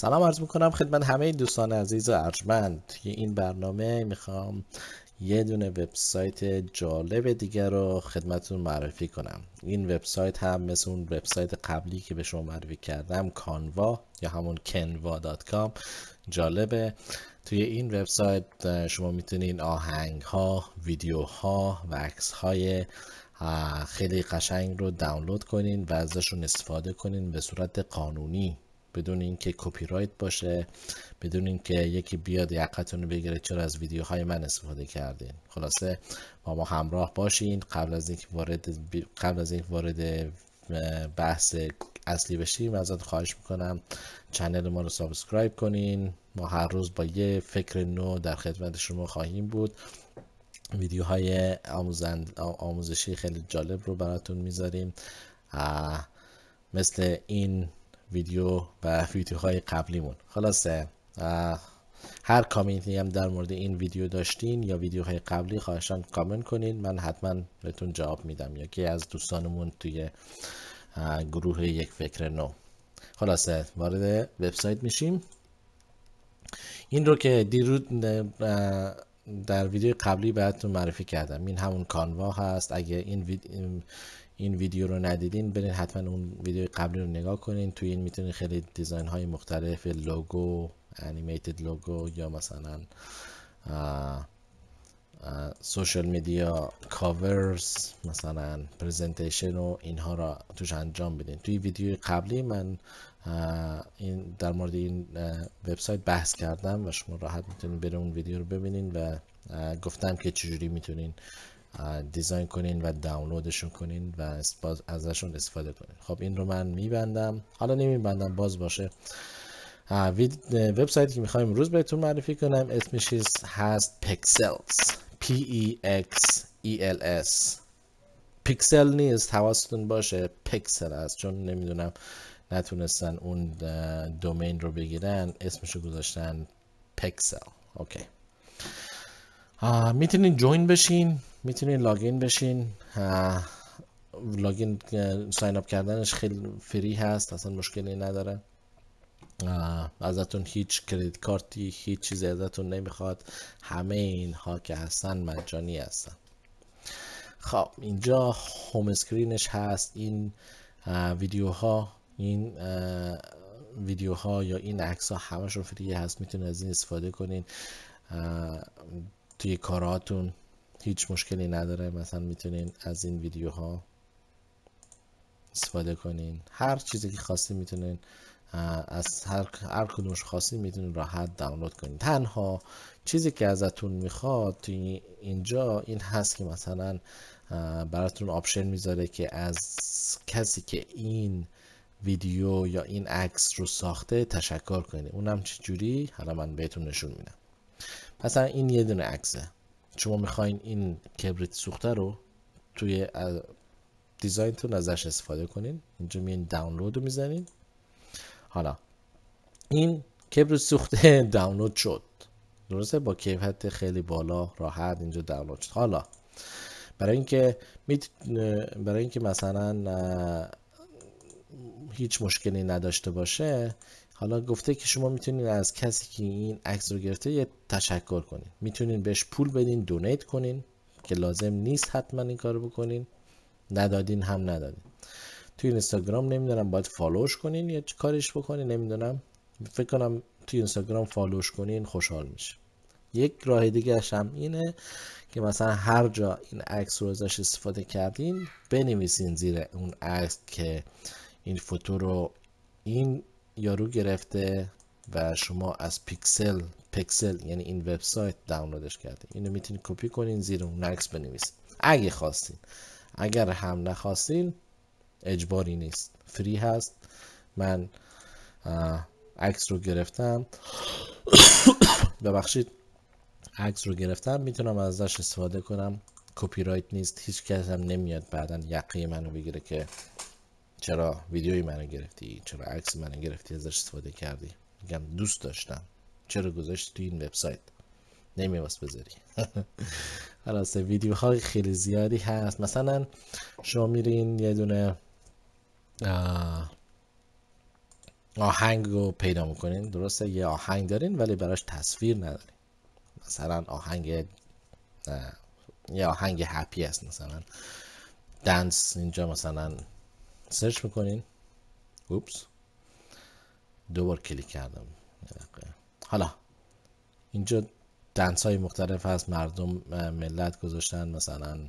سلام عرض میکنم خدمت همه دوستان عزیز و ارجمند توی این برنامه میخوام یه دونه وبسایت جالب دیگر رو خدمتتون معرفی کنم این وبسایت هم مثل اون وبسایت قبلی که به شما معرفی کردم کانوا یا همون کام جالبه توی این وبسایت شما میتونین آهنگ ها ویدیو ها و عکس های خیلی قشنگ رو دانلود کنین و ازشون استفاده کنین به صورت قانونی بدون اینکه کپی رایت باشه بدون اینکه یکی بیاد یقتون رو بگیره چرا از ویدیوهای من استفاده کردین خلاصه با ما همراه باشین قبل از اینکه وارد قبل از اینکه وارد بحث اصلی بشیم ازت خواهش میکنم چنل ما رو سابسکرایب کنین ما هر روز با یه فکر نو در خدمت شما خواهیم بود ویدیوهای آموزند... آموزشی خیلی جالب رو براتون میذاریم مثل این ویدیو و ویدیوهای قبلیمون خلاصه هر کامنتی هم در مورد این ویدیو داشتین یا ویدیوهای قبلی خواهشان کامنت کنین من حتما بهتون جواب میدم یا که از دوستانمون توی گروه یک فکر نو خلاصه وارد وبسایت میشیم این رو که دیروز در ویدیو قبلی بهتون معرفی کردم این همون کانوا هست اگه این, این ویدیو رو ندیدین برین حتما اون ویدیو قبلی رو نگاه کنین توی این میتونین خیلی دیزاین های مختلف لوگو انیمیتد لوگو یا مثلا سوشل میدیا کاورز مثلا پریزنتیشن و اینها را توش انجام بدین توی ویدیو قبلی من این در مورد این وبسایت بحث کردم و شما راحت میتونید بره اون ویدیو رو ببینین و گفتم که چجوری میتونین دیزاین کنین و دانلودشون کنین و ازشون استفاده کنین خب این رو من میبندم حالا نمیبندم باز باشه وبسایتی که میخوایم امروز بهتون معرفی کنم اسمش هست پیکسلز P E X E L S پیکسل نیست حواستون باشه پیکسل است چون نمیدونم نتونستن اون دومین رو بگیرن اسمشو گذاشتن پکسل اوکی میتونین جوین بشین میتونین لاگین بشین لاگین ساین اپ کردنش خیلی فری هست اصلا مشکلی نداره ازتون هیچ کردیت کارتی هیچ چیزی ازتون نمیخواد همه اینها که هستن مجانی هستن خب اینجا هوم اسکرینش هست این ویدیوها این ویدیوها یا این عکس ها همشون فری هست میتونید از این استفاده کنین توی کاراتون هیچ مشکلی نداره مثلا میتونین از این ویدیوها استفاده کنین هر چیزی که خواستین میتونین از هر, هر کدومش خاصی میتونین راحت دانلود کنید تنها چیزی که ازتون میخواد توی اینجا این هست که مثلا براتون آپشن میذاره که از کسی که این ویدیو یا این عکس رو ساخته تشکر کنید اونم جوری حالا من بهتون نشون میدم پس این یه دونه عکسه شما میخواین این کبریت سوخته رو توی دیزاینتون ازش استفاده کنین اینجا میان دانلود رو میزنین حالا این کبریت سوخته دانلود شد درسته با کیفیت خیلی بالا راحت اینجا دانلود شد حالا برای اینکه برای اینکه مثلا هیچ مشکلی نداشته باشه حالا گفته که شما میتونید از کسی که این عکس رو گرفته یه تشکر کنین میتونین بهش پول بدین دونیت کنین که لازم نیست حتما این کارو بکنین ندادین هم ندادین توی اینستاگرام نمیدونم باید فالوش کنین یا کارش بکنین نمیدونم فکر کنم توی اینستاگرام فالوش کنین خوشحال میشه یک راه دیگه هم اینه که مثلا هر جا این عکس رو ازش استفاده کردین بنویسین زیر اون عکس که این فوتو رو این یارو گرفته و شما از پیکسل پیکسل یعنی این وبسایت دانلودش کرده اینو میتونید کپی کنین زیر اون عکس بنویسید اگه خواستین اگر هم نخواستین اجباری نیست فری هست من عکس رو گرفتم ببخشید عکس رو گرفتم میتونم ازش استفاده کنم کپی رایت نیست هیچ هم نمیاد بعدا یقه منو بگیره که چرا ویدیوی منو گرفتی چرا عکس منو گرفتی ازش استفاده کردی میگم دوست داشتم چرا گذاشتی تو این وبسایت نمیواس بذاری خلاص ویدیو های خیلی زیادی هست مثلا شما میرین یه دونه آهنگ رو پیدا میکنین درسته یه آهنگ دارین ولی براش تصویر ندارین مثلا آهنگ یه آهنگ هپی هست مثلا دنس اینجا مثلا سرچ میکنین اوپس دوبار کلیک کردم حالا اینجا دنس های مختلف هست مردم ملت گذاشتن مثلا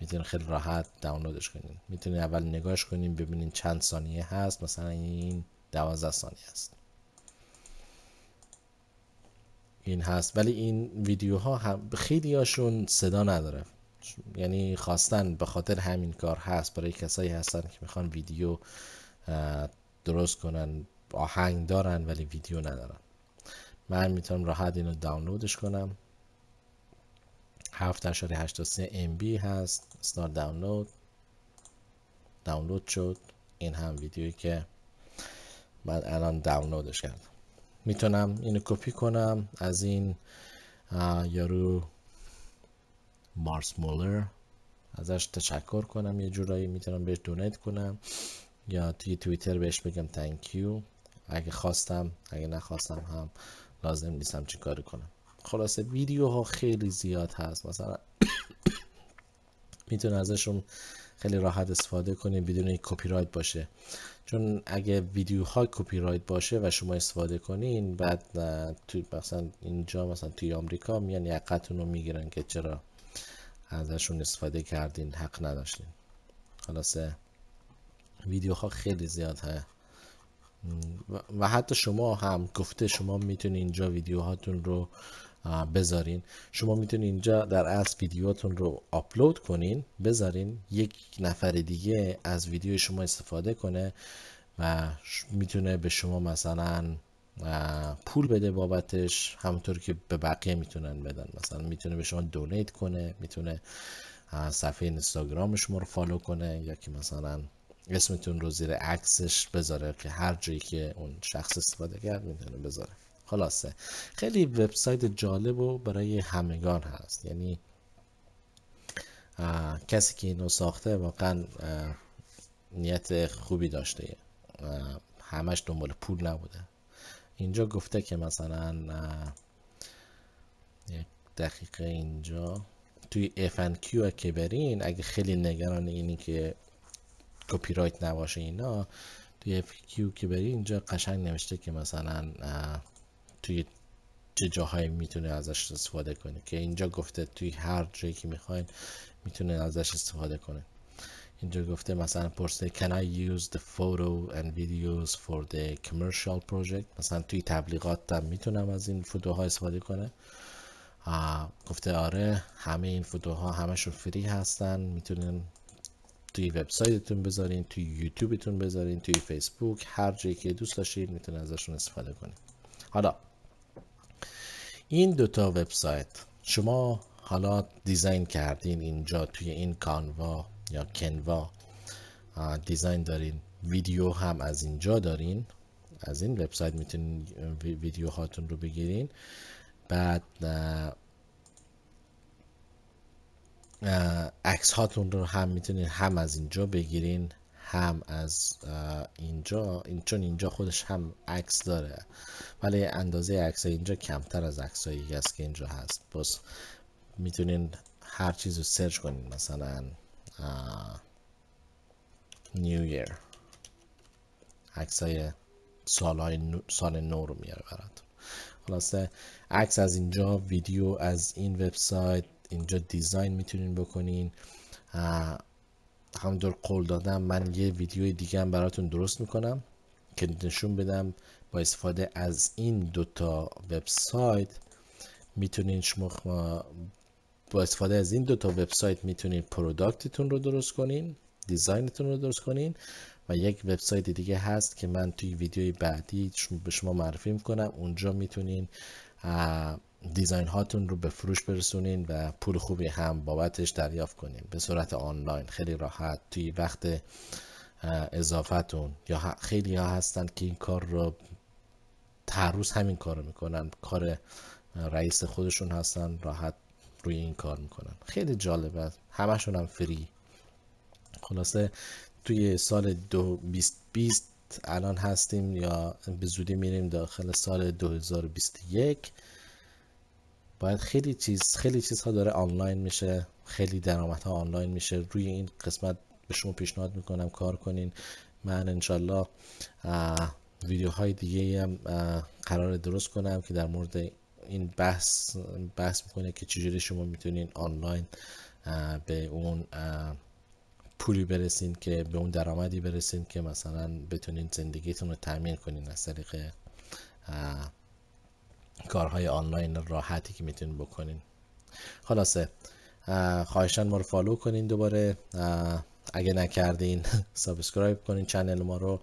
میتونین خیلی راحت دانلودش کنین میتونین اول نگاهش کنین ببینین چند ثانیه هست مثلا این دوازده ثانیه است این هست ولی این ویدیو هم خیلی هاشون صدا نداره یعنی خواستن به خاطر همین کار هست برای کسایی هستن که میخوان ویدیو درست کنن آهنگ دارن ولی ویدیو ندارن من میتونم راحت اینو دانلودش کنم 7.83 MB هست ستار دانلود دانلود شد این هم ویدیویی که من الان دانلودش کردم میتونم اینو کپی کنم از این یارو مارس مولر ازش تشکر کنم یه جورایی میتونم بهش دونیت کنم یا توی توییتر بهش بگم تانکیو اگه خواستم اگه نخواستم هم لازم نیستم چی کاری کنم خلاصه ویدیو ها خیلی زیاد هست مثلا میتونه ازشون خیلی راحت استفاده کنیم بدون این کپی رایت باشه چون اگه ویدیو های کپی رایت باشه و شما استفاده کنین بعد تو مثلا اینجا مثلا توی آمریکا میان یقتون رو میگیرن که چرا ازشون استفاده کردین حق نداشتین خلاصه ویدیو ها خیلی زیاد هست و حتی شما هم گفته شما میتونین اینجا ویدیوهاتون رو بذارین شما میتونید اینجا در اصل ویدیوهاتون رو آپلود کنین بذارین یک نفر دیگه از ویدیو شما استفاده کنه و میتونه به شما مثلا پول بده بابتش همونطور که به بقیه میتونن بدن مثلا میتونه به شما دونیت کنه میتونه صفحه اینستاگرام شما رو فالو کنه یا که مثلا اسمتون رو زیر عکسش بذاره که هر جایی که اون شخص استفاده کرد میتونه بذاره خلاصه خیلی وبسایت جالب و برای همگان هست یعنی کسی که اینو ساخته واقعا نیت خوبی داشته همش دنبال پول نبوده اینجا گفته که مثلا یک دقیقه اینجا توی FNQ که برین اگه خیلی نگران اینی که کپی رایت نباشه اینا توی FQ که برین اینجا قشنگ نوشته که مثلا توی چه جاهایی میتونه ازش استفاده کنه که اینجا گفته توی هر جایی که میخواین میتونه ازش استفاده کنه اینجا گفته مثلا پرسه can I use the photo and videos for the commercial project مثلا توی تبلیغات هم میتونم از این فوتوها استفاده کنه گفته آره همه این فوتوها همشون فری هستن میتونین توی وبسایتتون بذارین توی یوتیوبتون بذارین توی فیسبوک هر جایی که دوست داشتید میتونین ازشون استفاده کنید حالا این دوتا وبسایت شما حالا دیزاین کردین اینجا توی این کانوا یا کنوا دیزاین دارین ویدیو هم از اینجا دارین از این وبسایت میتونین ویدیو هاتون رو بگیرین بعد عکس هاتون رو هم میتونین هم از اینجا بگیرین هم از اینجا این چون اینجا خودش هم عکس داره ولی اندازه عکس اینجا کمتر از عکس هایی هست که اینجا هست پس میتونین هر چیز رو سرچ کنین مثلا نیو ایر های سال نو، سال نو رو میاره براتون خلاصه عکس از اینجا ویدیو از این وبسایت اینجا دیزاین میتونین بکنین همونطور قول دادم من یه ویدیو دیگه هم براتون درست میکنم که نشون بدم با استفاده از این دوتا وبسایت میتونین شما با استفاده از این دو تا وبسایت میتونید پروداکتتون رو درست کنین دیزاینتون رو درست کنین و یک وبسایت دیگه هست که من توی ویدیوی بعدی به شما معرفی میکنم اونجا میتونین دیزاین هاتون رو به فروش برسونین و پول خوبی هم بابتش دریافت کنین به صورت آنلاین خیلی راحت توی وقت اضافتون یا خیلی ها هستن که این کار رو هر همین کار رو میکنن کار رئیس خودشون هستن راحت روی این کار میکنن خیلی جالبه همشون هم فری خلاصه توی سال 2020 الان هستیم یا به زودی میریم داخل سال 2021 باید خیلی چیز خیلی چیزها داره آنلاین میشه خیلی درآمدها آنلاین میشه روی این قسمت به شما پیشنهاد میکنم کار کنین من انشالله ویدیوهای دیگه هم قرار درست کنم که در مورد این بحث بحث میکنه که چجوری شما میتونین آنلاین به اون پولی برسین که به اون درآمدی برسین که مثلا بتونین زندگیتون رو تامین کنین از طریق کارهای آنلاین راحتی که میتونین بکنین خلاصه خواهشان ما رو فالو کنین دوباره اگه نکردین سابسکرایب کنین چنل ما رو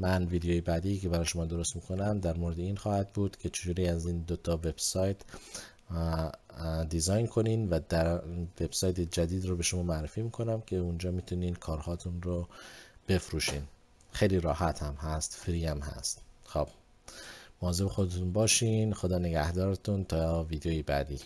من ویدیوی بعدی که برای شما درست میکنم در مورد این خواهد بود که چجوری از این دوتا وبسایت دیزاین کنین و در وبسایت جدید رو به شما معرفی میکنم که اونجا میتونین کارهاتون رو بفروشین خیلی راحت هم هست فری هم هست خب مواظب خودتون باشین خدا نگهدارتون تا ویدیوی بعدی